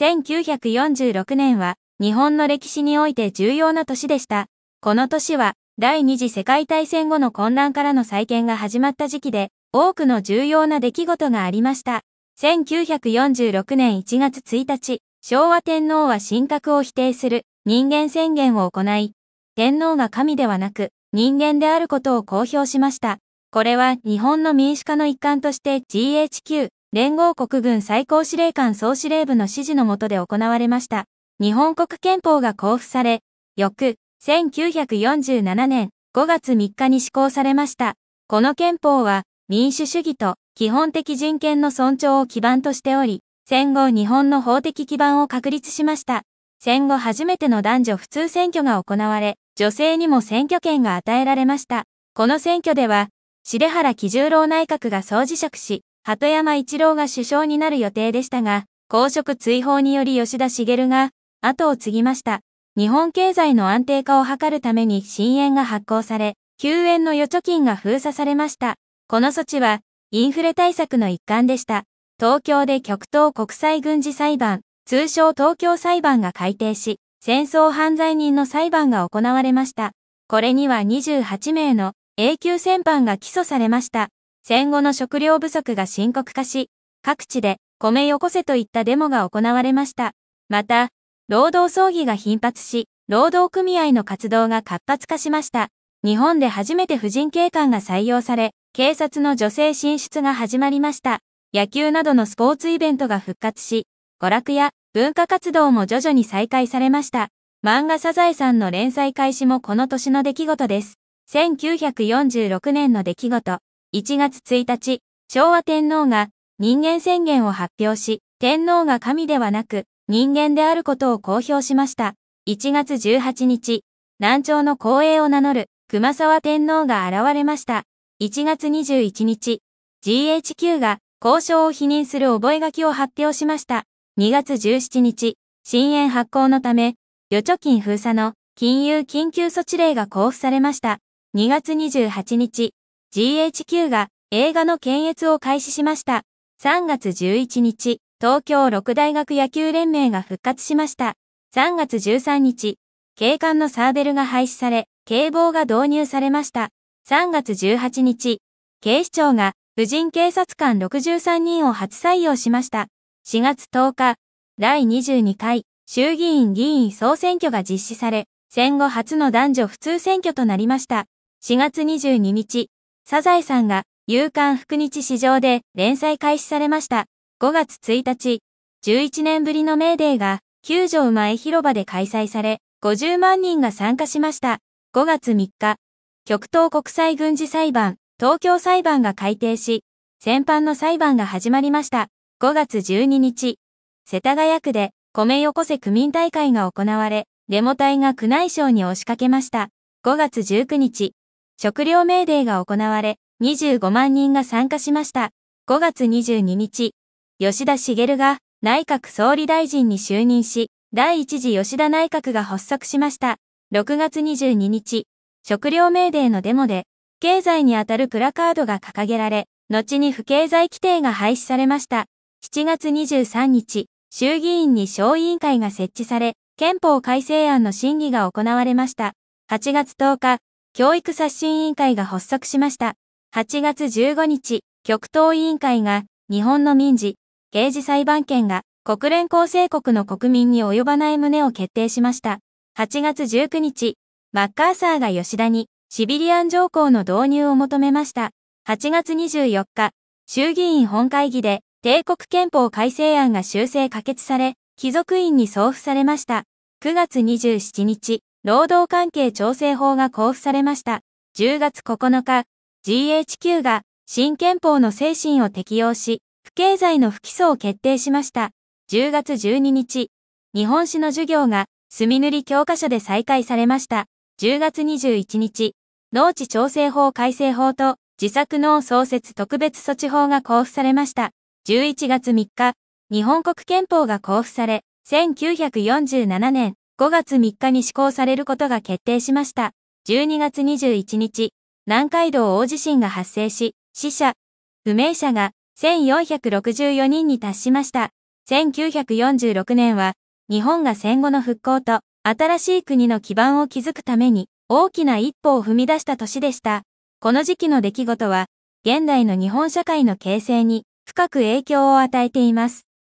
1946年は日本の歴史において重要な年でした。この年は第二次世界大戦後の混乱からの再建が始まった時期で多くの重要な出来事がありました。1946年1月1日、昭和天皇は神格を否定する人間宣言を行い、天皇が神ではなく人間であることを公表しました。これは日本の民主化の一環として GHQ 連合国軍最高司令官総司令部の指示のもとで行われました。日本国憲法が公布され、翌1947年5月3日に施行されました。この憲法は民主主義と基本的人権の尊重を基盤としており、戦後日本の法的基盤を確立しました。戦後初めての男女普通選挙が行われ、女性にも選挙権が与えられました。この選挙では、白原喜十郎内閣が総辞職し、鳩山一郎が首相になる予定でしたが、公職追放により吉田茂が後を継ぎました。日本経済の安定化を図るために新円が発行され、救援の預貯金が封鎖されました。この措置はインフレ対策の一環でした。東京で極東国際軍事裁判、通称東京裁判が改定し、戦争犯罪人の裁判が行われました。これには28名の永久戦犯が起訴されました。戦後の食料不足が深刻化し、各地で米よこせといったデモが行われました。また、労働争議が頻発し、労働組合の活動が活発化しました。日本で初めて婦人警官が採用され、警察の女性進出が始まりました。野球などのスポーツイベントが復活し、娯楽や文化活動も徐々に再開されました。漫画サザエさんの連載開始もこの年の出来事です。1946年の出来事。1月1日、昭和天皇が人間宣言を発表し、天皇が神ではなく人間であることを公表しました。1月18日、南朝の光栄を名乗る熊沢天皇が現れました。1月21日、GHQ が交渉を否認する覚書を発表しました。2月17日、新円発行のため、預貯金封鎖の金融緊急措置令が交付されました。2月28日、GHQ が映画の検閲を開始しました。3月11日、東京六大学野球連盟が復活しました。3月13日、警官のサーベルが廃止され、警棒が導入されました。3月18日、警視庁が婦人警察官63人を初採用しました。4月10日、第22回衆議院議員総選挙が実施され、戦後初の男女普通選挙となりました。4月22日、サザエさんが、夕刊福日市場で連載開始されました。5月1日、11年ぶりのメーデーが、球場前広場で開催され、50万人が参加しました。5月3日、極東国際軍事裁判、東京裁判が改定し、先般の裁判が始まりました。5月12日、世田谷区で米よこせ区民大会が行われ、デモ隊が区内省に押しかけました。5月19日、食料命令が行われ、25万人が参加しました。5月22日、吉田茂が内閣総理大臣に就任し、第1次吉田内閣が発足しました。6月22日、食料命令のデモで、経済にあたるプラカードが掲げられ、後に不経済規定が廃止されました。7月23日、衆議院に小委員会が設置され、憲法改正案の審議が行われました。8月10日、教育刷新委員会が発足しました。8月15日、極東委員会が日本の民事、刑事裁判権が国連構成国の国民に及ばない旨を決定しました。8月19日、マッカーサーが吉田にシビリアン条項の導入を求めました。8月24日、衆議院本会議で帝国憲法改正案が修正可決され、貴族院に送付されました。9月27日、労働関係調整法が交付されました。10月9日、GHQ が新憲法の精神を適用し、不経済の不起訴を決定しました。10月12日、日本史の授業が墨塗り教科書で再開されました。10月21日、農地調整法改正法と自作農創設特別措置法が交付されました。11月3日、日本国憲法が交付され、1947年5月3日に施行されることが決定しました。12月21日、南海道大地震が発生し、死者、不明者が1464人に達しました。1946年は、日本が戦後の復興と新しい国の基盤を築くために大きな一歩を踏み出した年でした。この時期の出来事は、現代の日本社会の形成に深く影響を与えています。